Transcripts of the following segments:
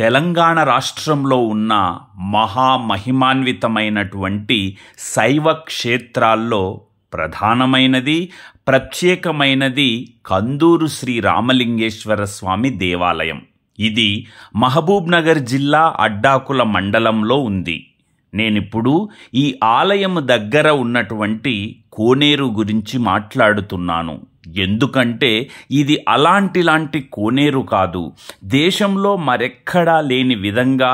తెలంగాణ రాష్ట్రంలో ఉన్న మహామహిమాన్వితమైనటువంటి శైవ క్షేత్రాల్లో ప్రధానమైనది ప్రత్యేకమైనది కందూరు శ్రీ రామలింగేశ్వర స్వామి దేవాలయం ఇది మహబూబ్నగర్ జిల్లా అడ్డాకుల మండలంలో ఉంది నేనిప్పుడు ఈ ఆలయం దగ్గర ఉన్నటువంటి కోనేరు గురించి మాట్లాడుతున్నాను ఎందుకంటే ఇది అలాంటిలాంటి కోనేరు కాదు దేశంలో మరెక్కడా లేని విధంగా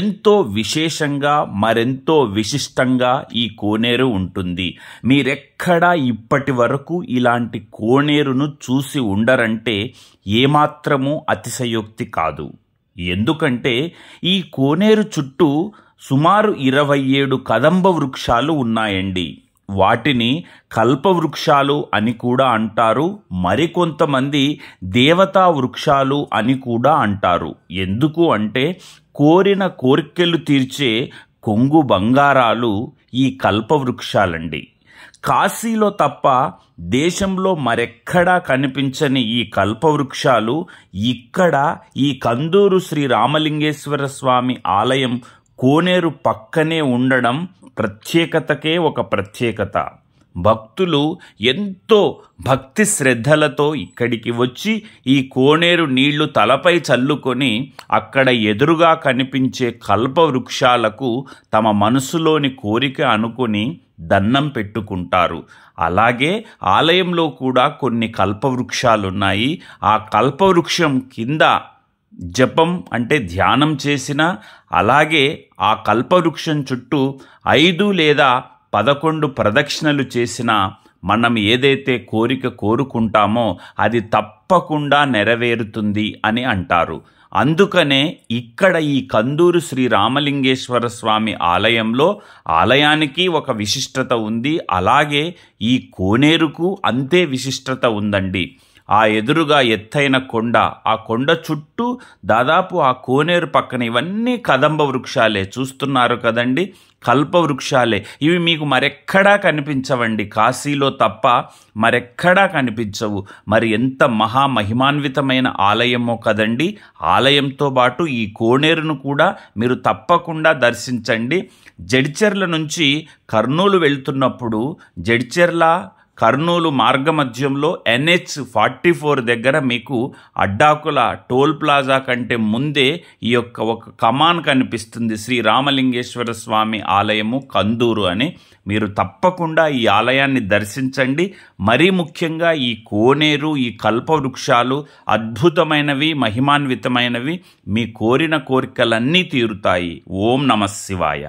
ఎంతో విశేషంగా మరెంతో విశిష్టంగా ఈ కోనేరు ఉంటుంది మీరెక్కడా ఇప్పటి వరకు ఇలాంటి కోనేరును చూసి ఉండరంటే ఏమాత్రము అతిశయోక్తి కాదు ఎందుకంటే ఈ కోనేరు చుట్టూ సుమారు ఇరవై ఏడు కదంబ వృక్షాలు ఉన్నాయండి వాటిని కల్పవృక్షాలు అని కూడా అంటారు మరికొంతమంది దేవతా వృక్షాలు అని కూడా అంటారు ఎందుకు అంటే కోరిన కోరికలు తీర్చే కొంగు బంగారాలు ఈ కల్పవృక్షాలండి కాశీలో తప్ప దేశంలో మరెక్కడా కనిపించని ఈ కల్పవృక్షాలు ఇక్కడ ఈ కందూరు శ్రీ రామలింగేశ్వర స్వామి ఆలయం కోనేరు పక్కనే ఉండడం ప్రత్యేకతకే ఒక ప్రత్యేకత భక్తులు ఎంతో భక్తి శ్రద్ధలతో ఇక్కడికి వచ్చి ఈ కోనేరు నీళ్లు తలపై చల్లుకొని అక్కడ ఎదురుగా కనిపించే కల్ప వృక్షాలకు తమ మనసులోని కోరిక అనుకుని దన్నం పెట్టుకుంటారు అలాగే ఆలయంలో కూడా కొన్ని కల్పవృక్షాలున్నాయి ఆ కల్పవృక్షం కింద జపం అంటే ధ్యానం చేసిన అలాగే ఆ కల్పవృక్షం చుట్టూ ఐదు లేదా పదకొండు ప్రదక్షిణలు చేసిన మనం ఏదైతే కోరిక కోరుకుంటామో అది తప్పకుండా నెరవేరుతుంది అని అంటారు అందుకనే ఇక్కడ ఈ కందూరు శ్రీ రామలింగేశ్వర స్వామి ఆలయంలో ఆలయానికి ఒక విశిష్టత ఉంది అలాగే ఈ కోనేరుకు అంతే విశిష్టత ఉందండి ఆ ఎదురుగా ఎత్తైన కొండ ఆ కొండ చుట్టూ దాదాపు ఆ కోనేరు పక్కన ఇవన్నీ కదంబ వృక్షాలే చూస్తున్నారు కదండి కల్ప వృక్షాలే ఇవి మీకు మరెక్కడా కనిపించవండి కాశీలో తప్ప మరెక్కడా కనిపించవు మరి ఎంత మహామహిమాన్వితమైన ఆలయమో కదండి ఆలయంతో పాటు ఈ కోనేరును కూడా మీరు తప్పకుండా దర్శించండి జడిచెర్ల నుంచి కర్నూలు వెళ్తున్నప్పుడు జడిచెర్ల కర్నూలు మార్గమధ్యంలో ఎన్హెచ్ ఫార్టీ ఫోర్ దగ్గర మీకు అడ్డాకుల టోల్ ప్లాజా కంటే ముందే ఈ యొక్క ఒక కమాన్ కనిపిస్తుంది శ్రీ రామలింగేశ్వర స్వామి ఆలయము కందూరు అని మీరు తప్పకుండా ఈ ఆలయాన్ని దర్శించండి మరీ ముఖ్యంగా ఈ కోనేరు ఈ కల్పవృక్షాలు అద్భుతమైనవి మహిమాన్వితమైనవి మీ కోరిన కోరికలన్నీ తీరుతాయి ఓం నమ శివాయ